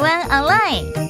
台湾 online。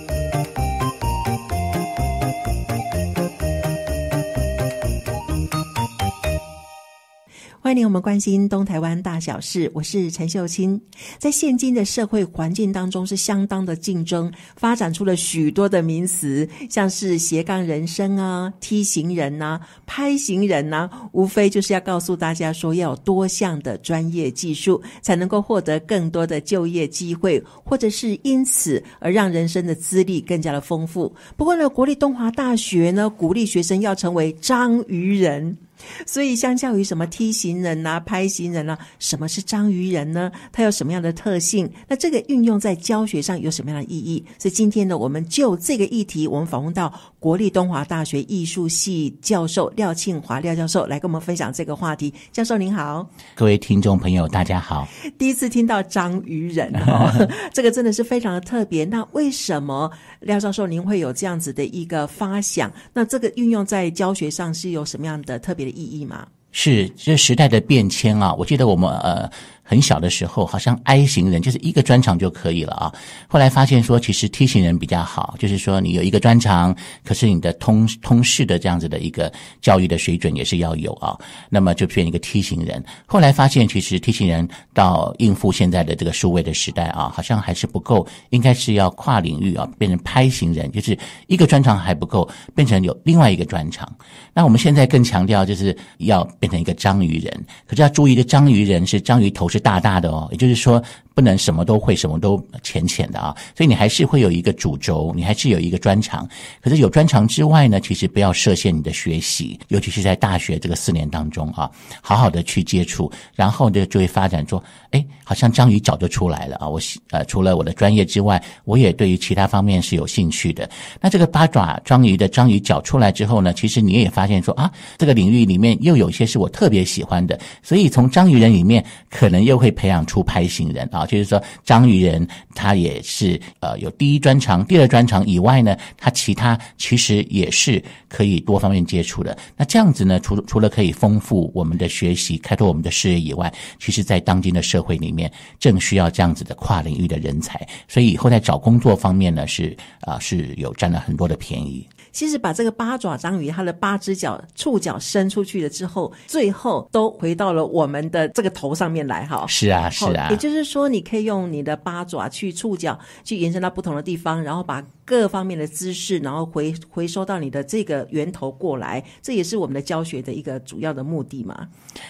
欢迎我们关心东台湾大小事，我是陈秀清。在现今的社会环境当中，是相当的竞争，发展出了许多的名词，像是斜杠人生啊、梯形人呐、拍形人呐，无非就是要告诉大家说，要多项的专业技术，才能够获得更多的就业机会，或者是因此而让人生的资历更加的丰富。不过呢，国立东华大学呢，鼓励学生要成为章鱼人。所以，相较于什么梯形人啊、拍形人啊，什么是章鱼人呢？它有什么样的特性？那这个运用在教学上有什么样的意义？所以今天呢，我们就这个议题，我们访问到。国立东华大学艺术系教授廖庆华，廖教授来跟我们分享这个话题。教授您好，各位听众朋友大家好。第一次听到章鱼人哈，这个真的是非常的特别。那为什么廖教授您会有这样子的一个发想？那这个运用在教学上是有什么样的特别的意义吗？是这时代的变迁啊，我记得我们呃。很小的时候，好像 I 型人就是一个专长就可以了啊。后来发现说，其实 T 型人比较好，就是说你有一个专长，可是你的通通识的这样子的一个教育的水准也是要有啊。那么就变一个 T 型人。后来发现，其实 T 型人到应付现在的这个数位的时代啊，好像还是不够，应该是要跨领域啊，变成拍型人，就是一个专长还不够，变成有另外一个专长。那我们现在更强调就是要变成一个章鱼人，可是要注意，一个章鱼人是章鱼头。大大的哦，也就是说。不能什么都会，什么都浅浅的啊！所以你还是会有一个主轴，你还是有一个专长。可是有专长之外呢，其实不要设限你的学习，尤其是在大学这个四年当中啊，好好的去接触，然后呢就会发展说，哎，好像章鱼脚就出来了啊！我呃，除了我的专业之外，我也对于其他方面是有兴趣的。那这个八爪章鱼的章鱼脚出来之后呢，其实你也发现说啊，这个领域里面又有些是我特别喜欢的，所以从章鱼人里面可能又会培养出拍行人啊。就是说，章鱼人他也是呃有第一专长、第二专长以外呢，他其他其实也是可以多方面接触的。那这样子呢，除除了可以丰富我们的学习、开拓我们的视野以外，其实，在当今的社会里面，正需要这样子的跨领域的人才。所以以后在找工作方面呢，是啊是有占了很多的便宜。其实把这个八爪章鱼，它的八只脚触角伸出去了之后，最后都回到了我们的这个头上面来，哈。是啊，是啊。也就是说，你可以用你的八爪去触角去延伸到不同的地方，然后把。各方面的知识，然后回回收到你的这个源头过来，这也是我们的教学的一个主要的目的嘛。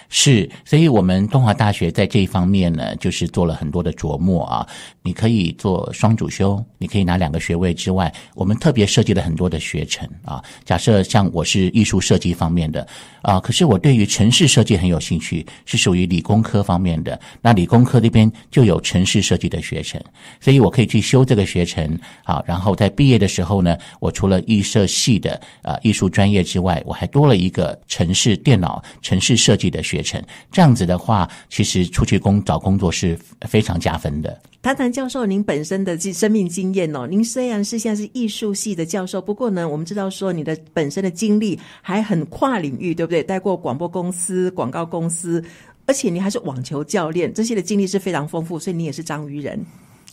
是，所以我们东华大学在这一方面呢，就是做了很多的琢磨啊。你可以做双主修，你可以拿两个学位之外，我们特别设计了很多的学程啊。假设像我是艺术设计方面的啊，可是我对于城市设计很有兴趣，是属于理工科方面的，那理工科这边就有城市设计的学程，所以我可以去修这个学程啊，然后再。毕业的时候呢，我除了艺设系的啊艺术专业之外，我还多了一个城市电脑、城市设计的学程。这样子的话，其实出去工找工作是非常加分的。谈谈教授，您本身的生命经验哦，您虽然是现在是艺术系的教授，不过呢，我们知道说你的本身的经历还很跨领域，对不对？带过广播公司、广告公司，而且你还是网球教练，这些的经历是非常丰富，所以你也是章鱼人。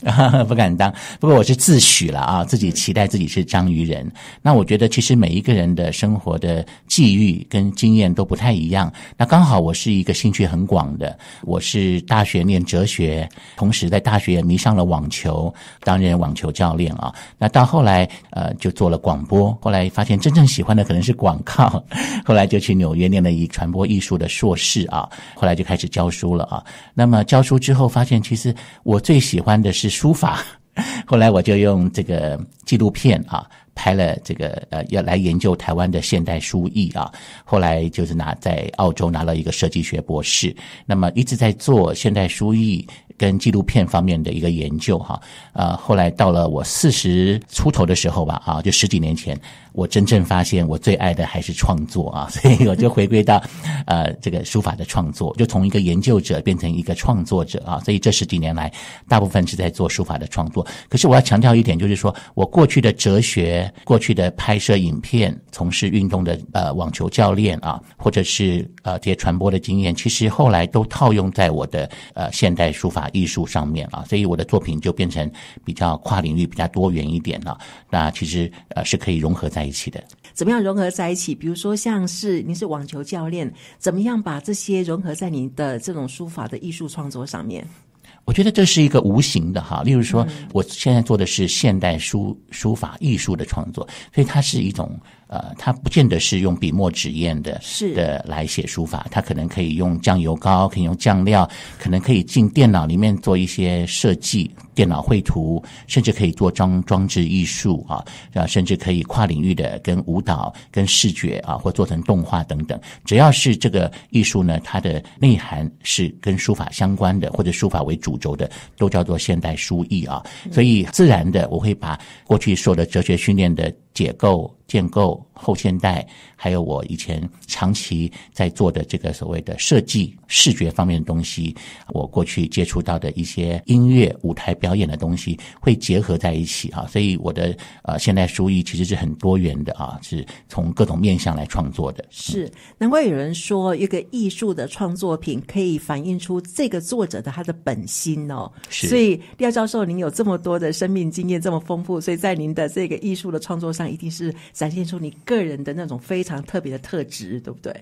不敢当，不过我是自诩了啊，自己期待自己是章鱼人。那我觉得其实每一个人的生活的际遇跟经验都不太一样。那刚好我是一个兴趣很广的，我是大学念哲学，同时在大学也迷上了网球，担任网球教练啊。那到后来呃就做了广播，后来发现真正喜欢的可能是广告，后来就去纽约念了一传播艺术的硕士啊，后来就开始教书了啊。那么教书之后发现，其实我最喜欢的是。书法，后来我就用这个纪录片啊，拍了这个呃，要来研究台湾的现代书艺啊。后来就是拿在澳洲拿了一个设计学博士，那么一直在做现代书艺。跟纪录片方面的一个研究哈，呃，后来到了我四十出头的时候吧，啊，就十几年前，我真正发现我最爱的还是创作啊，所以我就回归到呃这个书法的创作，就从一个研究者变成一个创作者啊，所以这十几年来大部分是在做书法的创作。可是我要强调一点，就是说我过去的哲学、过去的拍摄影片、从事运动的呃网球教练啊，或者是呃这些传播的经验，其实后来都套用在我的呃现代书法。艺术上面啊，所以我的作品就变成比较跨领域、比较多元一点了。那其实呃是可以融合在一起的。怎么样融合在一起？比如说像是你是网球教练，怎么样把这些融合在你的这种书法的艺术创作上面？我觉得这是一个无形的哈。例如说，我现在做的是现代书书法艺术的创作，所以它是一种。呃，他不见得是用笔墨纸砚的，是的，来写书法。他可能可以用酱油膏，可以用酱料，可能可以进电脑里面做一些设计、电脑绘图，甚至可以做装装置艺术啊，啊，甚至可以跨领域的跟舞蹈、跟视觉啊，或做成动画等等。只要是这个艺术呢，它的内涵是跟书法相关的，或者书法为主轴的，都叫做现代书艺啊。所以自然的，我会把过去说的哲学训练的。解构、建构、后现代，还有我以前长期在做的这个所谓的设计、视觉方面的东西，我过去接触到的一些音乐、舞台表演的东西，会结合在一起啊。所以我的呃现代书艺其实是很多元的啊，是从各种面向来创作的。是，难怪有人说一个艺术的创作品可以反映出这个作者的他的本心哦。是。所以廖教授，您有这么多的生命经验，这么丰富，所以在您的这个艺术的创作上。一定是展现出你个人的那种非常特别的特质，对不对？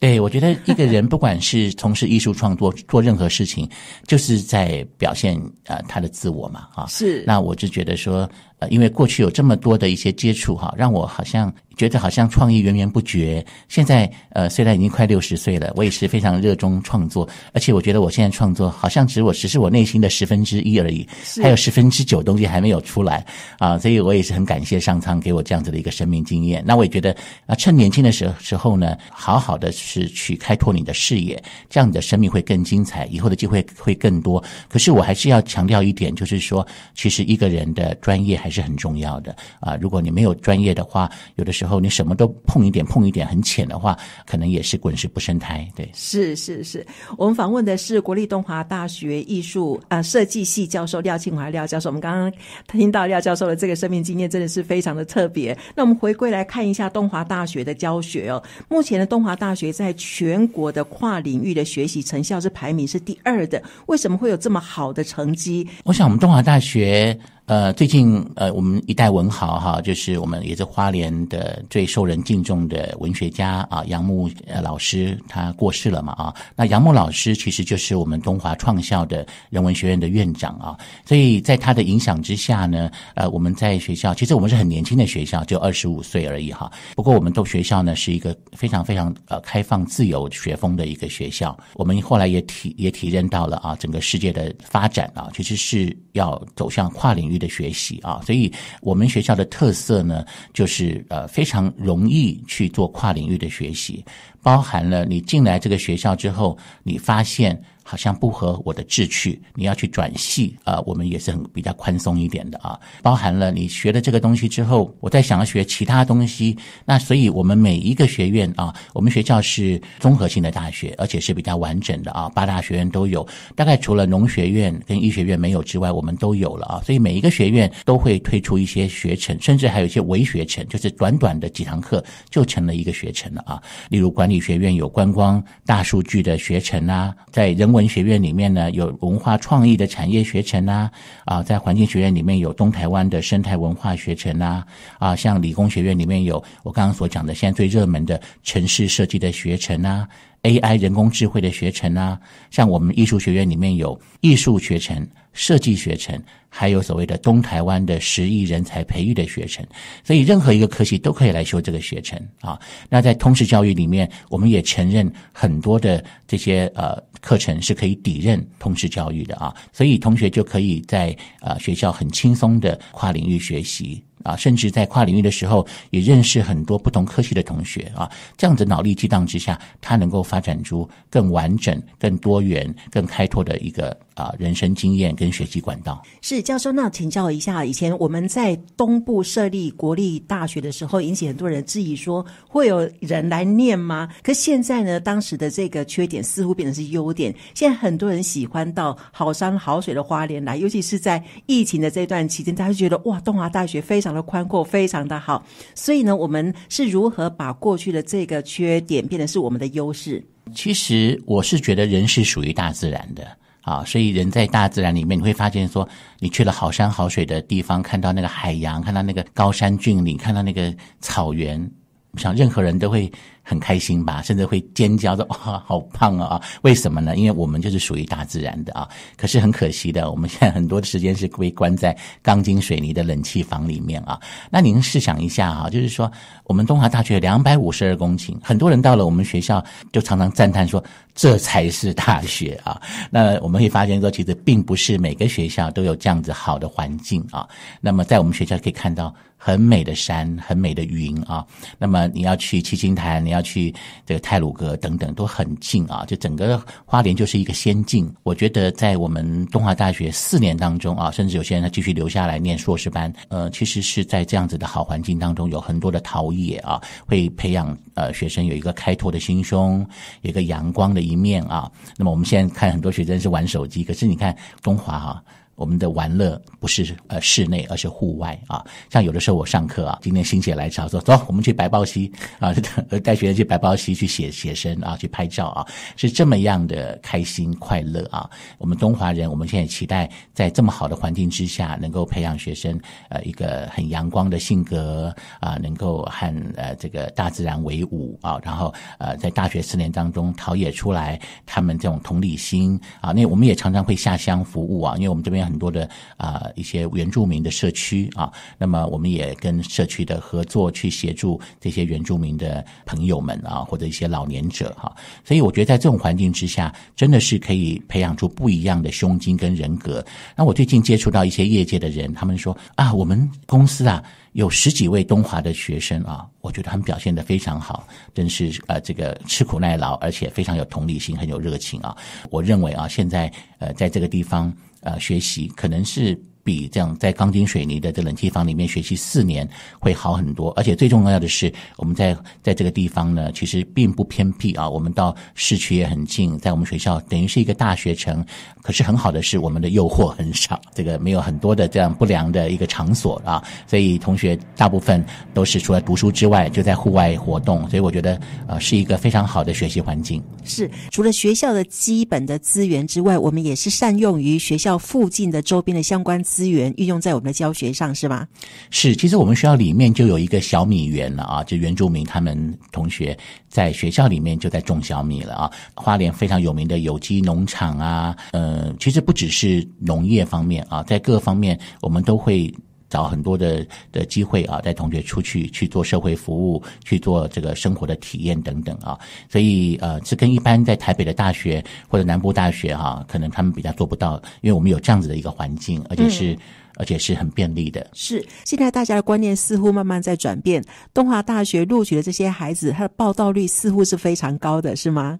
对，我觉得一个人不管是从事艺术创作，做任何事情，就是在表现呃他的自我嘛，啊，是。那我就觉得说。呃，因为过去有这么多的一些接触哈，让我好像觉得好像创意源源不绝。现在呃，虽然已经快六十岁了，我也是非常热衷创作，而且我觉得我现在创作好像只我只是我内心的十分之一而已，还有十分之九东西还没有出来啊。所以我也是很感谢上苍给我这样子的一个生命经验。那我也觉得啊，趁年轻的时候时候呢，好好的是去开拓你的视野，这样你的生命会更精彩，以后的机会会更多。可是我还是要强调一点，就是说，其实一个人的专业还。也是很重要的啊！如果你没有专业的话，有的时候你什么都碰一点碰一点很浅的话，可能也是滚石不生胎。对，是是是。我们访问的是国立东华大学艺术啊设计系教授廖庆华廖教授。我们刚刚听到廖教授的这个生命经验真的是非常的特别。那我们回归来看一下东华大学的教学哦。目前的东华大学在全国的跨领域的学习成效是排名是第二的，为什么会有这么好的成绩？我想我们东华大学。呃，最近呃，我们一代文豪哈，就是我们也是花莲的最受人敬重的文学家啊，杨牧老师他过世了嘛啊？那杨牧老师其实就是我们东华创校的人文学院的院长啊，所以在他的影响之下呢，呃，我们在学校其实我们是很年轻的学校，就二十五岁而已哈。不过我们都学校呢是一个非常非常呃开放自由学风的一个学校，我们后来也体也体验到了啊，整个世界的发展啊，其实是要走向跨领域。的学习啊，所以我们学校的特色呢，就是呃非常容易去做跨领域的学习，包含了你进来这个学校之后，你发现。好像不合我的志趣，你要去转系啊？我们也是很比较宽松一点的啊，包含了你学了这个东西之后，我再想要学其他东西。那所以，我们每一个学院啊，我们学校是综合性的大学，而且是比较完整的啊，八大学院都有。大概除了农学院跟医学院没有之外，我们都有了啊。所以每一个学院都会推出一些学程，甚至还有一些微学程，就是短短的几堂课就成了一个学程了啊。例如管理学院有观光、大数据的学程啊，在人文。文学院里面呢有文化创意的产业学程啊，啊，在环境学院里面有东台湾的生态文化学程啊，啊，像理工学院里面有我刚刚所讲的现在最热门的城市设计的学程啊。AI 人工智慧的学程啊，像我们艺术学院里面有艺术学程、设计学程，还有所谓的东台湾的十亿人才培育的学程，所以任何一个科系都可以来修这个学程啊。那在通识教育里面，我们也承认很多的这些呃课程是可以抵任通识教育的啊，所以同学就可以在呃学校很轻松的跨领域学习。啊，甚至在跨领域的时候，也认识很多不同科系的同学啊，这样子脑力激荡之下，他能够发展出更完整、更多元、更开拓的一个。啊，人生经验跟学习管道是教授。那请教一下，以前我们在东部设立国立大学的时候，引起很多人质疑，说会有人来念吗？可现在呢，当时的这个缺点似乎变成是优点。现在很多人喜欢到好山好水的花莲来，尤其是在疫情的这段期间，大家觉得哇，东华大学非常的宽阔，非常的好。所以呢，我们是如何把过去的这个缺点变成是我们的优势？其实我是觉得人是属于大自然的。啊，所以人在大自然里面，你会发现，说你去了好山好水的地方，看到那个海洋，看到那个高山峻岭，看到那个草原。我想任何人都会很开心吧，甚至会尖叫的 哇，好胖啊！为什么呢？因为我们就是属于大自然的啊。可是很可惜的，我们现在很多的时间是被关在钢筋水泥的冷气房里面啊。那您试想一下哈，就是说我们东华大学两百五十二公顷，很多人到了我们学校就常常赞叹说这才是大学啊。那我们会发现说，其实并不是每个学校都有这样子好的环境啊。那么在我们学校可以看到。很美的山，很美的云啊！那么你要去七星潭，你要去这个泰鲁阁等等，都很近啊！就整个花莲就是一个仙境。我觉得在我们东华大学四年当中啊，甚至有些人他继续留下来念硕士班，呃，其实是在这样子的好环境当中，有很多的陶冶啊，会培养呃学生有一个开拓的心胸，一个阳光的一面啊。那么我们现在看很多学生是玩手机，可是你看东华哈。我们的玩乐不是呃室内，而是户外啊，像有的时候我上课啊，今天心血来潮说走，我们去白豹溪啊，带学生去白豹溪去写写生啊，去拍照啊，是这么样的开心快乐啊。我们东华人，我们现在期待在这么好的环境之下，能够培养学生呃一个很阳光的性格啊，能够和呃这个大自然为伍啊，然后呃在大学四年当中陶冶出来他们这种同理心啊。那我们也常常会下乡服务啊，因为我们这边。很多的啊，一些原住民的社区啊，那么我们也跟社区的合作去协助这些原住民的朋友们啊，或者一些老年者哈。所以我觉得在这种环境之下，真的是可以培养出不一样的胸襟跟人格。那我最近接触到一些业界的人，他们说啊，我们公司啊有十几位东华的学生啊，我觉得他们表现的非常好，真是呃这个吃苦耐劳，而且非常有同理心，很有热情啊。我认为啊，现在呃在这个地方。啊，学习可能是。比这样在钢筋水泥的这冷气房里面学习四年会好很多，而且最重要的是，我们在在这个地方呢，其实并不偏僻啊，我们到市区也很近，在我们学校等于是一个大学城。可是很好的是，我们的诱惑很少，这个没有很多的这样不良的一个场所啊，所以同学大部分都是除了读书之外就在户外活动，所以我觉得呃是一个非常好的学习环境。是，除了学校的基本的资源之外，我们也是善用于学校附近的周边的相关。资源运用在我们的教学上是吧？是，其实我们学校里面就有一个小米园了啊，就原住民他们同学在学校里面就在种小米了啊。花莲非常有名的有机农场啊，嗯，其实不只是农业方面啊，在各方面我们都会。找很多的的机会啊，带同学出去去做社会服务，去做这个生活的体验等等啊，所以呃，是跟一般在台北的大学或者南部大学哈，可能他们比较做不到，因为我们有这样子的一个环境，而且是而且是很便利的。是现在大家的观念似乎慢慢在转变，东华大学录取的这些孩子，他的报到率似乎是非常高的，是吗？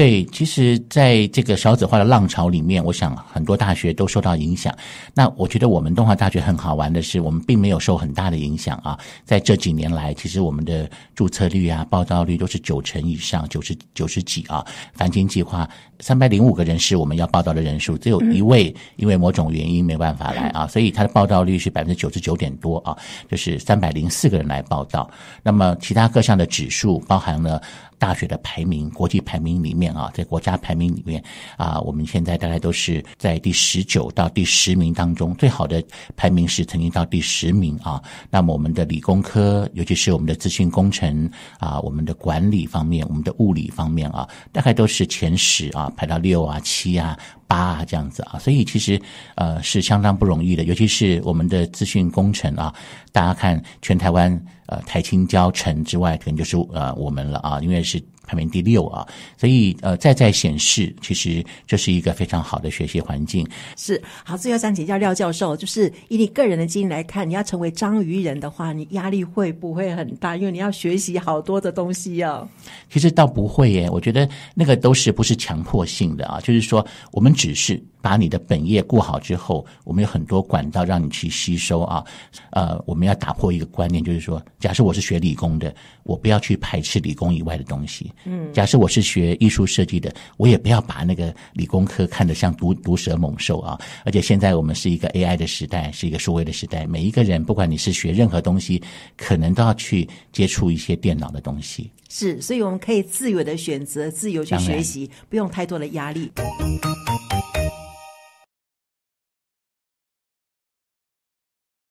对，其实在这个少子化的浪潮里面，我想很多大学都受到影响。那我觉得我们东华大学很好玩的是，我们并没有受很大的影响啊。在这几年来，其实我们的注册率啊、报道率都是九成以上，九十九十几啊。繁星计划三百零五个人是我们要报道的人数，只有一位因为某种原因没办法来啊，所以他的报道率是百分之九十九点多啊，就是三百零四个人来报道。那么其他各项的指数，包含了大学的排名、国际排名里面。啊，在国家排名里面啊，我们现在大概都是在第十九到第十名当中，最好的排名是曾经到第十名啊。那么我们的理工科，尤其是我们的资讯工程啊，我们的管理方面，我们的物理方面啊，大概都是前十啊，排到六啊、七啊。八这样子啊，所以其实呃是相当不容易的，尤其是我们的资讯工程啊，大家看全台湾呃台青交城之外，可能就是呃我们了啊，因为是排名第六啊，所以呃再再显示，其实这是一个非常好的学习环境。是好，最后想请教廖教授，就是以你个人的经验来看，你要成为章鱼人的话，你压力会不会很大？因为你要学习好多的东西啊。其实倒不会耶，我觉得那个都是不是强迫性的啊，就是说我们。只是把你的本业过好之后，我们有很多管道让你去吸收啊。呃，我们要打破一个观念，就是说，假设我是学理工的，我不要去排斥理工以外的东西。嗯，假设我是学艺术设计的，我也不要把那个理工科看得像毒毒蛇猛兽啊。而且现在我们是一个 AI 的时代，是一个数位的时代，每一个人不管你是学任何东西，可能都要去接触一些电脑的东西。是，所以我们可以自由的选择，自由去学习，不用太多的压力。